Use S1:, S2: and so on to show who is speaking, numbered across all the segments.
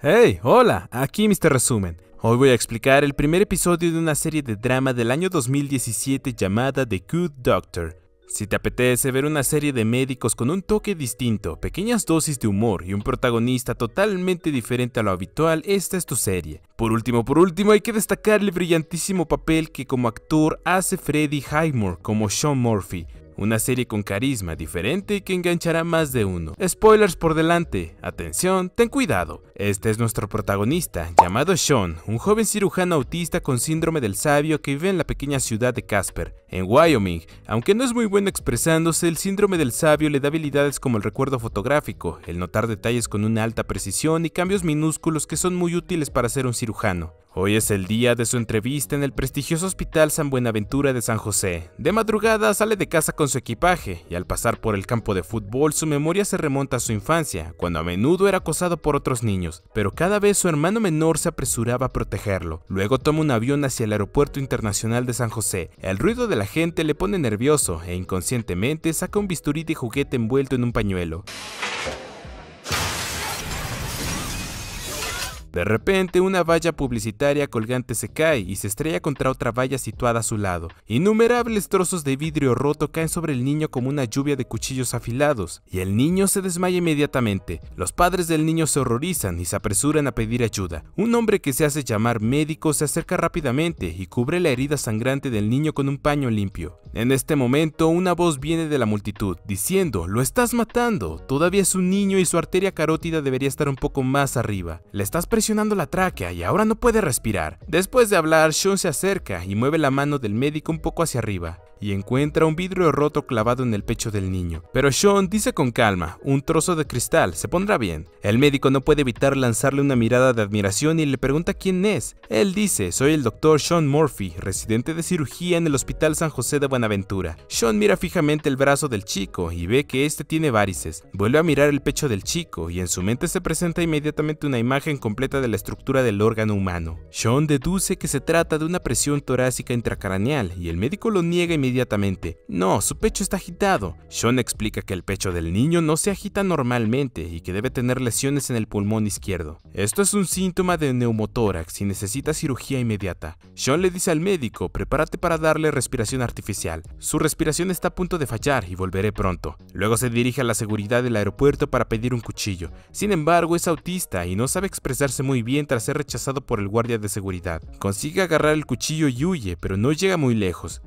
S1: Hey, hola, aquí Mr. Resumen. Hoy voy a explicar el primer episodio de una serie de drama del año 2017 llamada The Good Doctor. Si te apetece ver una serie de médicos con un toque distinto, pequeñas dosis de humor y un protagonista totalmente diferente a lo habitual, esta es tu serie. Por último, por último, hay que destacar el brillantísimo papel que como actor hace Freddie Highmore como Sean Murphy, una serie con carisma diferente y que enganchará más de uno. Spoilers por delante, atención, ten cuidado. Este es nuestro protagonista, llamado Sean, un joven cirujano autista con síndrome del sabio que vive en la pequeña ciudad de Casper, en Wyoming. Aunque no es muy bueno expresándose, el síndrome del sabio le da habilidades como el recuerdo fotográfico, el notar detalles con una alta precisión y cambios minúsculos que son muy útiles para ser un cirujano. Hoy es el día de su entrevista en el prestigioso Hospital San Buenaventura de San José. De madrugada sale de casa con su equipaje y al pasar por el campo de fútbol su memoria se remonta a su infancia, cuando a menudo era acosado por otros niños, pero cada vez su hermano menor se apresuraba a protegerlo. Luego toma un avión hacia el Aeropuerto Internacional de San José. El ruido de la gente le pone nervioso e inconscientemente saca un bisturí de juguete envuelto en un pañuelo. De repente, una valla publicitaria colgante se cae y se estrella contra otra valla situada a su lado. Innumerables trozos de vidrio roto caen sobre el niño como una lluvia de cuchillos afilados, y el niño se desmaya inmediatamente. Los padres del niño se horrorizan y se apresuran a pedir ayuda. Un hombre que se hace llamar médico se acerca rápidamente y cubre la herida sangrante del niño con un paño limpio. En este momento, una voz viene de la multitud, diciendo, lo estás matando, todavía es un niño y su arteria carótida debería estar un poco más arriba. Le estás presionando la tráquea y ahora no puede respirar. Después de hablar, Sean se acerca y mueve la mano del médico un poco hacia arriba y encuentra un vidrio roto clavado en el pecho del niño. Pero Sean dice con calma, un trozo de cristal, se pondrá bien. El médico no puede evitar lanzarle una mirada de admiración y le pregunta quién es. Él dice, soy el doctor Sean Murphy, residente de cirugía en el Hospital San José de Buenaventura. Sean mira fijamente el brazo del chico y ve que este tiene varices. Vuelve a mirar el pecho del chico y en su mente se presenta inmediatamente una imagen completa de la estructura del órgano humano. Sean deduce que se trata de una presión torácica intracraneal y el médico lo niega inmediatamente inmediatamente. No, su pecho está agitado. Sean explica que el pecho del niño no se agita normalmente y que debe tener lesiones en el pulmón izquierdo. Esto es un síntoma de neumotórax y necesita cirugía inmediata. Sean le dice al médico, prepárate para darle respiración artificial. Su respiración está a punto de fallar y volveré pronto. Luego se dirige a la seguridad del aeropuerto para pedir un cuchillo. Sin embargo, es autista y no sabe expresarse muy bien tras ser rechazado por el guardia de seguridad. Consigue agarrar el cuchillo y huye, pero no llega muy lejos.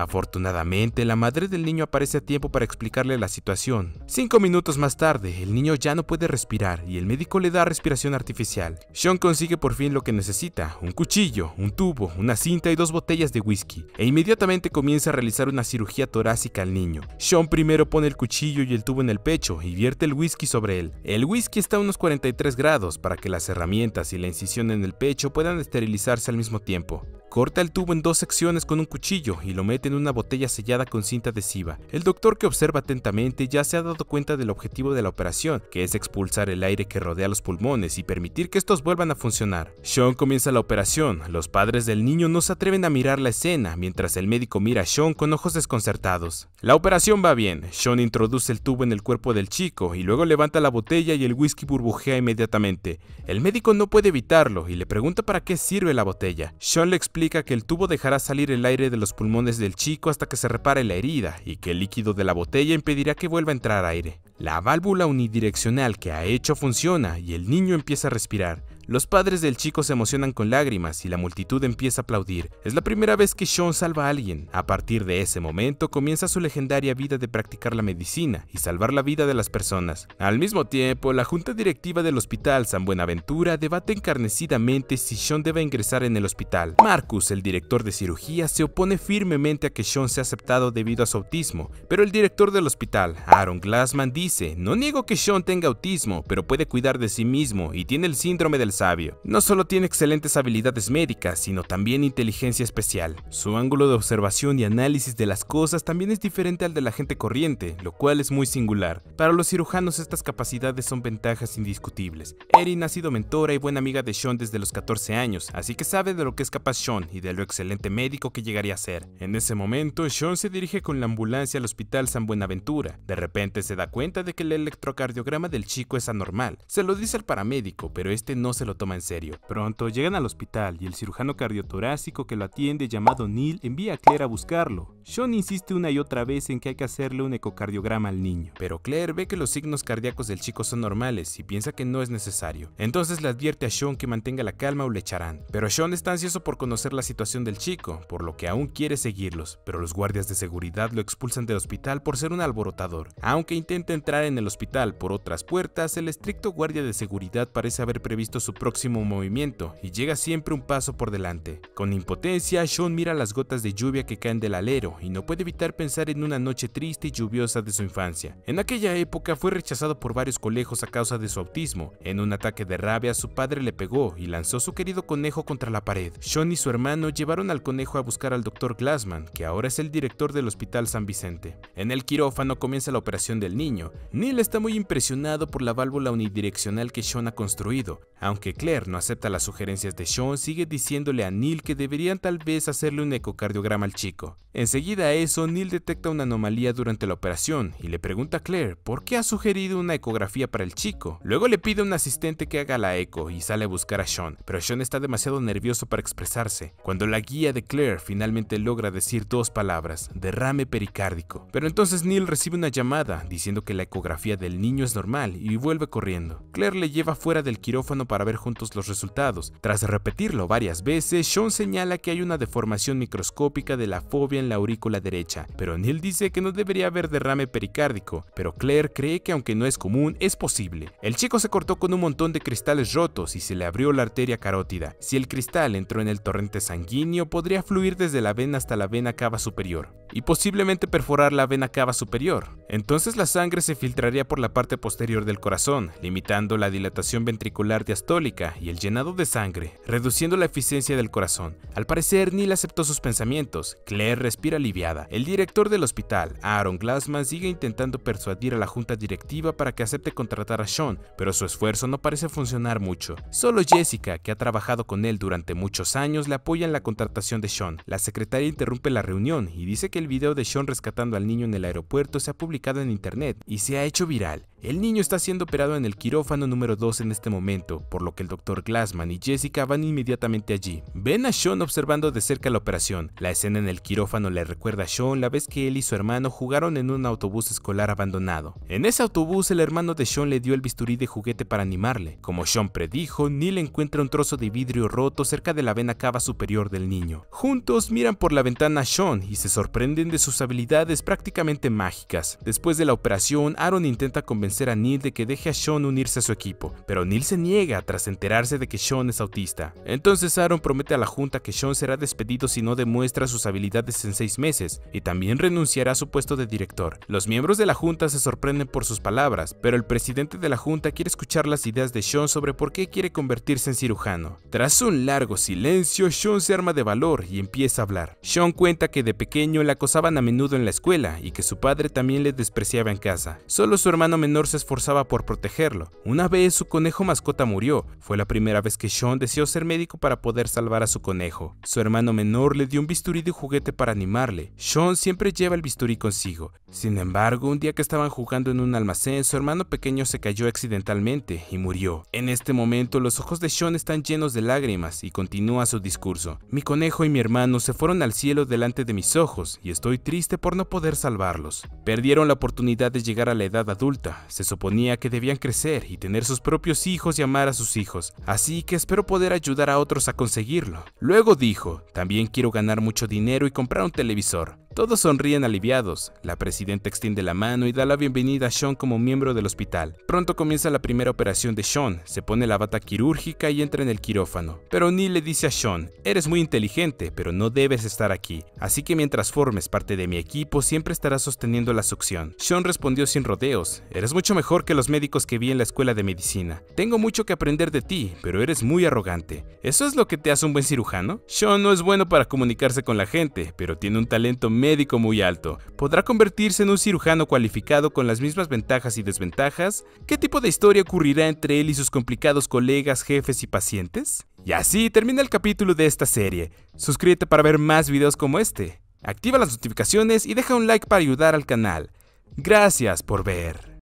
S1: Afortunadamente, la madre del niño aparece a tiempo para explicarle la situación. Cinco minutos más tarde, el niño ya no puede respirar y el médico le da respiración artificial. Sean consigue por fin lo que necesita, un cuchillo, un tubo, una cinta y dos botellas de whisky, e inmediatamente comienza a realizar una cirugía torácica al niño. Sean primero pone el cuchillo y el tubo en el pecho y vierte el whisky sobre él. El whisky está a unos 43 grados para que las herramientas y la incisión en el pecho puedan esterilizarse al mismo tiempo. Corta el tubo en dos secciones con un cuchillo y lo mete en una botella sellada con cinta adhesiva. El doctor que observa atentamente ya se ha dado cuenta del objetivo de la operación, que es expulsar el aire que rodea los pulmones y permitir que estos vuelvan a funcionar. Sean comienza la operación, los padres del niño no se atreven a mirar la escena, mientras el médico mira a Sean con ojos desconcertados. La operación va bien, Sean introduce el tubo en el cuerpo del chico y luego levanta la botella y el whisky burbujea inmediatamente. El médico no puede evitarlo y le pregunta para qué sirve la botella. Sean le explica explica que el tubo dejará salir el aire de los pulmones del chico hasta que se repare la herida y que el líquido de la botella impedirá que vuelva a entrar aire. La válvula unidireccional que ha hecho funciona y el niño empieza a respirar, los padres del chico se emocionan con lágrimas y la multitud empieza a aplaudir. Es la primera vez que Sean salva a alguien. A partir de ese momento comienza su legendaria vida de practicar la medicina y salvar la vida de las personas. Al mismo tiempo, la junta directiva del hospital San Buenaventura debate encarnecidamente si Sean debe ingresar en el hospital. Marcus, el director de cirugía, se opone firmemente a que Sean sea aceptado debido a su autismo, pero el director del hospital, Aaron Glassman, dice, no niego que Sean tenga autismo, pero puede cuidar de sí mismo y tiene el síndrome del sabio. No solo tiene excelentes habilidades médicas, sino también inteligencia especial. Su ángulo de observación y análisis de las cosas también es diferente al de la gente corriente, lo cual es muy singular. Para los cirujanos estas capacidades son ventajas indiscutibles. Erin ha sido mentora y buena amiga de Sean desde los 14 años, así que sabe de lo que es capaz Sean y de lo excelente médico que llegaría a ser. En ese momento, Sean se dirige con la ambulancia al hospital San Buenaventura. De repente se da cuenta de que el electrocardiograma del chico es anormal. Se lo dice al paramédico, pero este no se lo toma en serio. Pronto llegan al hospital y el cirujano cardiotorácico que lo atiende llamado Neil envía a Claire a buscarlo. Sean insiste una y otra vez en que hay que hacerle un ecocardiograma al niño, pero Claire ve que los signos cardíacos del chico son normales y piensa que no es necesario. Entonces le advierte a Sean que mantenga la calma o le echarán. Pero Sean está ansioso por conocer la situación del chico, por lo que aún quiere seguirlos, pero los guardias de seguridad lo expulsan del hospital por ser un alborotador. Aunque intenta entrar en el hospital por otras puertas, el estricto guardia de seguridad parece haber previsto su su próximo movimiento y llega siempre un paso por delante. Con impotencia, Sean mira las gotas de lluvia que caen del alero y no puede evitar pensar en una noche triste y lluviosa de su infancia. En aquella época fue rechazado por varios colegios a causa de su autismo. En un ataque de rabia, su padre le pegó y lanzó su querido conejo contra la pared. Sean y su hermano llevaron al conejo a buscar al doctor Glassman, que ahora es el director del Hospital San Vicente. En el quirófano comienza la operación del niño. Neil está muy impresionado por la válvula unidireccional que Sean ha construido, aunque que Claire no acepta las sugerencias de Sean, sigue diciéndole a Neil que deberían tal vez hacerle un ecocardiograma al chico. Enseguida a eso, Neil detecta una anomalía durante la operación y le pregunta a Claire por qué ha sugerido una ecografía para el chico. Luego le pide a un asistente que haga la eco y sale a buscar a Sean, pero Sean está demasiado nervioso para expresarse. Cuando la guía de Claire finalmente logra decir dos palabras, derrame pericárdico. Pero entonces Neil recibe una llamada diciendo que la ecografía del niño es normal y vuelve corriendo. Claire le lleva fuera del quirófano para ver juntos los resultados. Tras repetirlo varias veces, Sean señala que hay una deformación microscópica de la fobia en la aurícula derecha, pero Neil dice que no debería haber derrame pericárdico, pero Claire cree que aunque no es común, es posible. El chico se cortó con un montón de cristales rotos y se le abrió la arteria carótida. Si el cristal entró en el torrente sanguíneo, podría fluir desde la vena hasta la vena cava superior y posiblemente perforar la vena cava superior. Entonces la sangre se filtraría por la parte posterior del corazón, limitando la dilatación ventricular diastólica y el llenado de sangre, reduciendo la eficiencia del corazón. Al parecer, Neil aceptó sus pensamientos. Claire respira aliviada. El director del hospital, Aaron Glassman, sigue intentando persuadir a la junta directiva para que acepte contratar a Sean, pero su esfuerzo no parece funcionar mucho. Solo Jessica, que ha trabajado con él durante muchos años, le apoya en la contratación de Sean. La secretaria interrumpe la reunión y dice que el video de Sean rescatando al niño en el aeropuerto se ha publicado en internet y se ha hecho viral. El niño está siendo operado en el quirófano número 2 en este momento, por lo que el doctor Glassman y Jessica van inmediatamente allí. Ven a Sean observando de cerca la operación. La escena en el quirófano le recuerda a Sean la vez que él y su hermano jugaron en un autobús escolar abandonado. En ese autobús, el hermano de Sean le dio el bisturí de juguete para animarle. Como Sean predijo, Neil encuentra un trozo de vidrio roto cerca de la vena cava superior del niño. Juntos miran por la ventana a Sean y se sorprenden de sus habilidades prácticamente mágicas. Después de la operación, Aaron intenta convencer ser a Neil de que deje a Sean unirse a su equipo, pero Neil se niega tras enterarse de que Sean es autista. Entonces Aaron promete a la junta que Sean será despedido si no demuestra sus habilidades en seis meses y también renunciará a su puesto de director. Los miembros de la junta se sorprenden por sus palabras, pero el presidente de la junta quiere escuchar las ideas de Sean sobre por qué quiere convertirse en cirujano. Tras un largo silencio, Sean se arma de valor y empieza a hablar. Sean cuenta que de pequeño le acosaban a menudo en la escuela y que su padre también le despreciaba en casa. Solo su hermano menor se esforzaba por protegerlo. Una vez su conejo mascota murió, fue la primera vez que Sean deseó ser médico para poder salvar a su conejo. Su hermano menor le dio un bisturí de juguete para animarle. Sean siempre lleva el bisturí consigo. Sin embargo, un día que estaban jugando en un almacén, su hermano pequeño se cayó accidentalmente y murió. En este momento, los ojos de Sean están llenos de lágrimas y continúa su discurso. Mi conejo y mi hermano se fueron al cielo delante de mis ojos y estoy triste por no poder salvarlos. Perdieron la oportunidad de llegar a la edad adulta, se suponía que debían crecer y tener sus propios hijos y amar a sus hijos, así que espero poder ayudar a otros a conseguirlo. Luego dijo, también quiero ganar mucho dinero y comprar un televisor. Todos sonríen aliviados, la presidenta extiende la mano y da la bienvenida a Sean como miembro del hospital. Pronto comienza la primera operación de Sean, se pone la bata quirúrgica y entra en el quirófano. Pero Neil le dice a Sean, eres muy inteligente, pero no debes estar aquí, así que mientras formes parte de mi equipo siempre estarás sosteniendo la succión. Sean respondió sin rodeos, eres mucho mejor que los médicos que vi en la escuela de medicina. Tengo mucho que aprender de ti, pero eres muy arrogante. ¿Eso es lo que te hace un buen cirujano? Sean no es bueno para comunicarse con la gente, pero tiene un talento médico muy alto. ¿Podrá convertirse en un cirujano cualificado con las mismas ventajas y desventajas? ¿Qué tipo de historia ocurrirá entre él y sus complicados colegas, jefes y pacientes? Y así termina el capítulo de esta serie. Suscríbete para ver más videos como este. Activa las notificaciones y deja un like para ayudar al canal. Gracias por ver.